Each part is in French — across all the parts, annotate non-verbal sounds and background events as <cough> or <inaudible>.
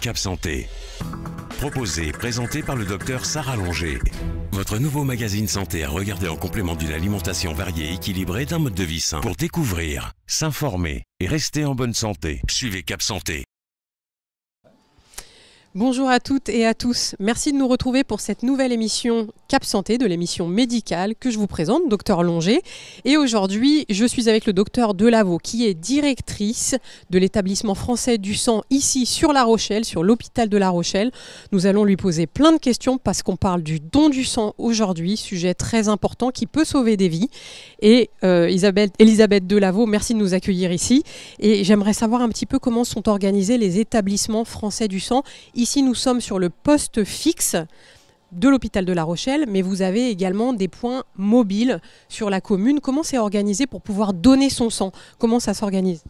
Cap Santé. Proposé, présenté par le docteur Sarah Longer. Votre nouveau magazine santé à regarder en complément d'une alimentation variée, équilibrée, d'un mode de vie sain. Pour découvrir, s'informer et rester en bonne santé, suivez Cap Santé. Bonjour à toutes et à tous. Merci de nous retrouver pour cette nouvelle émission Cap Santé de l'émission médicale que je vous présente, docteur Longer. Et aujourd'hui, je suis avec le docteur Delaveau, qui est directrice de l'établissement français du sang ici sur La Rochelle, sur l'hôpital de La Rochelle. Nous allons lui poser plein de questions parce qu'on parle du don du sang aujourd'hui, sujet très important qui peut sauver des vies. Et euh, Elisabeth Delaveau, merci de nous accueillir ici. Et j'aimerais savoir un petit peu comment sont organisés les établissements français du sang. Ici, nous sommes sur le poste fixe de l'hôpital de La Rochelle, mais vous avez également des points mobiles sur la commune. Comment c'est organisé pour pouvoir donner son sang Comment ça s'organise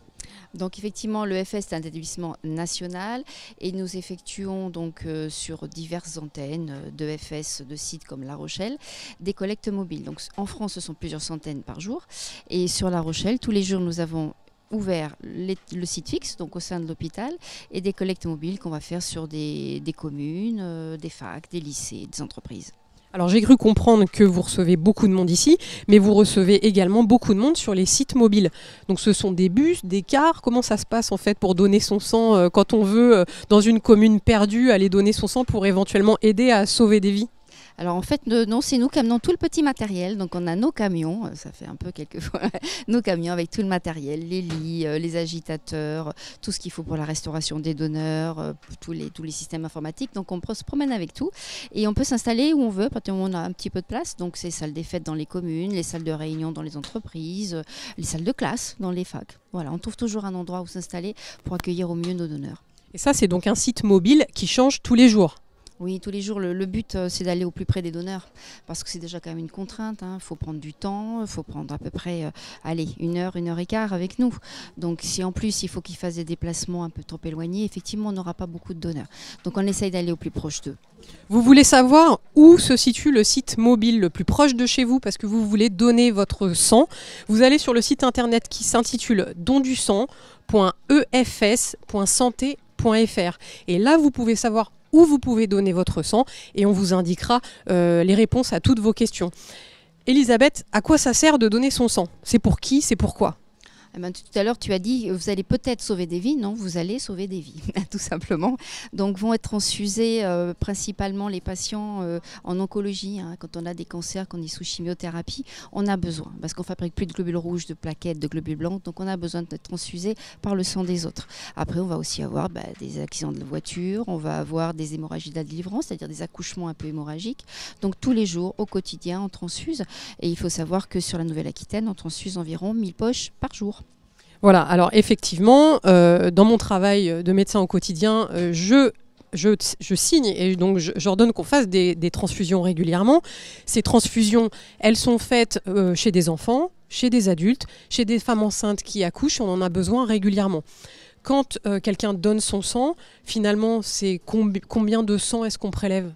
donc effectivement, le FS est un établissement national et nous effectuons donc euh, sur diverses antennes euh, de FS de sites comme La Rochelle des collectes mobiles. Donc en France, ce sont plusieurs centaines par jour et sur La Rochelle, tous les jours, nous avons ouvert le site fixe, donc au sein de l'hôpital, et des collectes mobiles qu'on va faire sur des, communes, euh, des facs, des lycées, des entreprises. Alors j'ai cru comprendre que vous recevez beaucoup de monde ici, mais vous recevez également beaucoup de monde sur les sites mobiles. Donc ce sont des bus, des cars, comment ça se passe en fait pour donner son sang euh, quand on veut, euh, dans une commune perdue, aller donner son sang pour éventuellement aider à sauver des vies alors en fait, non, c'est nous qui amenons tout le petit matériel. Donc on a nos camions, euh, ça fait un peu quelquefois, <laughs> nos camions avec tout le matériel, les lits, euh, les agitateurs, tout ce qu'il faut pour la restauration des donneurs, euh, tous les, tous les systèmes informatiques. Donc on se promène avec tout et on peut s'installer où on veut, Parce qu'on on a un petit peu de place. Donc c'est salles des fêtes dans les communes, les salles de réunion dans les entreprises, les salles de classe dans les facs. Voilà, on trouve toujours un endroit où s'installer pour accueillir au mieux nos donneurs. Et ça, c'est donc un site mobile qui change tous les jours. Oui, tous les jours. Le, but, euh, c'est d'aller au plus près des donneurs, parce que c'est déjà quand même une contrainte. Il hein. faut prendre du temps, il faut prendre à peu près, euh, allez, une heure, une heure et quart avec nous. Donc, si en plus il faut qu'ils fassent des déplacements un peu trop éloignés, effectivement, on n'aura pas beaucoup de donneurs. Donc, on essaye d'aller au plus proche d'eux. Vous voulez savoir où se situe le site mobile le plus proche de chez vous, parce que vous voulez donner votre sang. Vous allez sur le site internet qui s'intitule dondusang.efs.santé.fr. Et là, vous pouvez savoir où vous pouvez donner votre sang et on vous indiquera euh, les réponses à toutes vos questions. Elisabeth, à quoi ça sert de donner son sang C'est pour qui C'est pourquoi eh ben, tout à l'heure, tu as dit, vous allez peut-être sauver des vies. Non, vous allez sauver des vies, <laughs> tout simplement. Donc, vont être transfusés euh, principalement les patients euh, en oncologie. Hein. quand on a des cancers, qu'on est sous chimiothérapie, on a besoin, parce qu'on fabrique plus de globules rouges, de plaquettes, de globules blancs. Donc, on a besoin d'être transfusé par le sang des autres. Après, on va aussi avoir bah, des accidents de voiture, on va avoir des hémorragies de c'est-à-dire des accouchements un peu hémorragiques. Donc, tous les jours, au quotidien, on transfuse. Et il faut savoir que sur la Nouvelle-Aquitaine, on transfuse environ 1000 poches par jour. Voilà, alors effectivement, euh, dans mon travail de médecin au quotidien, euh, je je, signe et donc j'ordonne qu'on fasse des, transfusions régulièrement. Ces transfusions, elles sont faites euh, chez des enfants, chez des adultes, chez des femmes enceintes qui accouchent, on en a besoin régulièrement. Quand quelqu'un donne son sang, finalement, c'est combien de sang est-ce qu'on prélève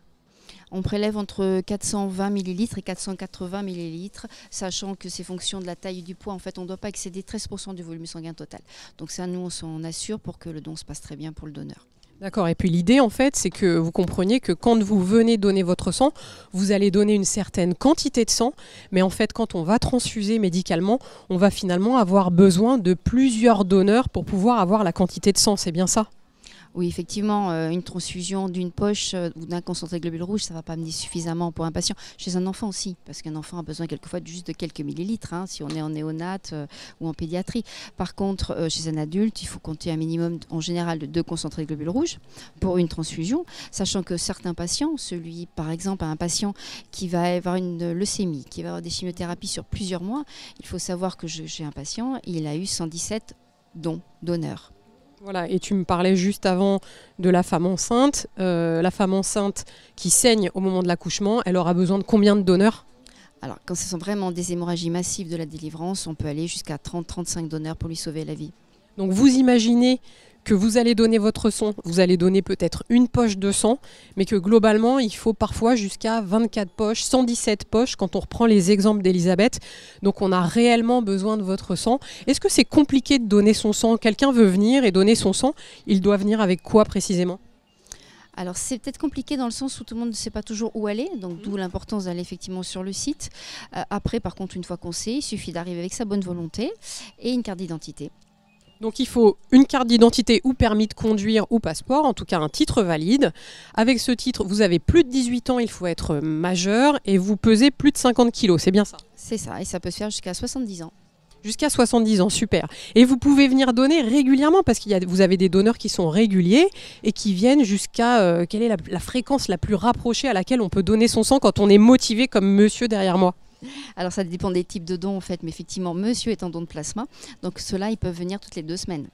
on prélève entre 420 millilitres et 480 millilitres, sachant que c'est fonction de la taille du poids. En fait, on ne doit pas excéder 13% du volume sanguin total. Donc ça, nous, on s'en assure pour que le don se passe très bien pour le donneur. D'accord. Et puis l'idée, en fait, c'est que vous compreniez que quand vous venez donner votre sang, vous allez donner une certaine quantité de sang, mais en fait, quand on va transfuser médicalement, on va finalement avoir besoin de plusieurs donneurs pour pouvoir avoir la quantité de sang. C'est bien ça oui, effectivement, euh, une transfusion d'une poche euh, ou d'un concentré de globules rouges, ça ne va pas amener suffisamment pour un patient. Chez un enfant aussi, parce qu'un enfant a besoin quelquefois juste de quelques millilitres, hein, si on est en néonate euh, ou en pédiatrie. Par contre, chez un adulte, il faut compter un minimum en général de deux concentrés de globules rouges pour une transfusion, sachant que certains patients, celui par exemple un patient qui va avoir une leucémie, qui va avoir des chimiothérapies sur plusieurs mois, il faut savoir que j'ai un patient, il a eu 117 dons d'honneur. Voilà, et tu me parlais juste avant de la femme enceinte. Euh, la femme enceinte qui saigne au moment de l'accouchement, elle aura besoin de combien de donneurs Alors, quand ce sont vraiment des hémorragies massives de la délivrance, on peut aller jusqu'à 30-35 donneurs pour lui sauver la vie. Donc vous imaginez que vous allez donner votre sang, vous allez donner peut-être une poche de sang, mais que globalement, il faut parfois jusqu'à 24 poches, 117 poches quand on reprend les exemples d'Elisabeth. Donc on a réellement besoin de votre sang. Est-ce que c'est compliqué de donner son sang Quelqu'un veut venir et donner son sang, il doit venir avec quoi précisément alors c'est peut-être compliqué dans le sens où tout le monde ne sait pas toujours où aller, donc d'où l'importance d'aller effectivement sur le site. Euh, après par contre une fois qu'on sait, il suffit d'arriver avec sa bonne volonté et une carte d'identité. Donc il faut une carte d'identité ou permis de conduire ou passeport, en tout cas un titre valide. Avec ce titre, vous avez plus de 18 ans, il faut être majeur et vous pesez plus de 50 kilos, c'est bien ça C'est ça, et ça peut se faire jusqu'à 70 ans. Jusqu'à 70 ans, super. Et vous pouvez venir donner régulièrement parce que vous avez des donneurs qui sont réguliers et qui viennent jusqu'à euh, quelle est la fréquence la plus rapprochée à laquelle on peut donner son sang quand on est motivé comme monsieur derrière moi alors ça dépend des types de dons en fait, mais effectivement, monsieur est en don de plasma. Donc ceux-là, ils peuvent venir toutes les deux semaines.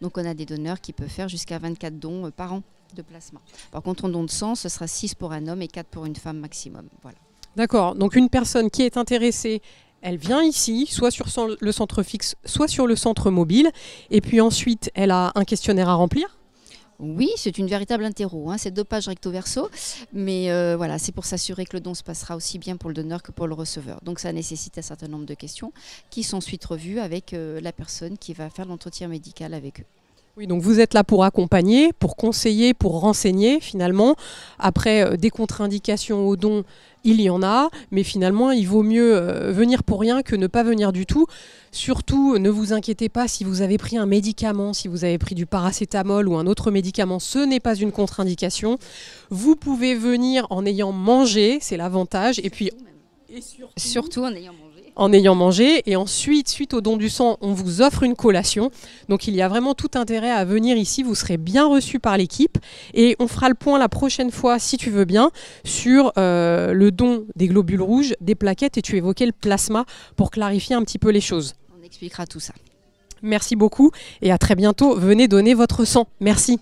Donc on a des donneurs qui peuvent faire jusqu'à 24 dons euh, par an de plasma. Par contre, en don de sang, ce sera 6 pour un homme et 4 pour une femme maximum. Voilà. D'accord, donc une personne qui est intéressée, elle vient ici, soit sur le centre fixe, soit sur le centre mobile, et puis ensuite elle a un questionnaire à remplir oui, c'est une véritable interro, hein, c'est deux pages recto-verso, mais euh, voilà, c'est pour s'assurer que le don se passera aussi bien pour le donneur que pour le receveur. Donc ça nécessite un certain nombre de questions qui sont ensuite revues avec euh, la personne qui va faire l'entretien médical avec eux. Oui, donc vous êtes là pour accompagner, pour conseiller, pour renseigner finalement. Après, euh, des contre-indications aux dons, il y en a, mais finalement, il vaut mieux euh, venir pour rien que ne pas venir du tout. Surtout, ne vous inquiétez pas si vous avez pris un médicament, si vous avez pris du paracétamol ou un autre médicament, ce n'est pas une contre-indication. Vous pouvez venir en ayant mangé, c'est l'avantage, et puis... surtout en ayant mangé en ayant mangé. Et ensuite, suite au don du sang, on vous offre une collation. Donc il y a vraiment tout intérêt à venir ici. Vous serez bien reçu par l'équipe. Et on fera le point la prochaine fois, si tu veux bien, sur euh, le don des globules rouges, des plaquettes. Et tu évoquais le plasma pour clarifier un petit peu les choses. On expliquera tout ça. Merci beaucoup et à très bientôt. Venez donner votre sang. Merci.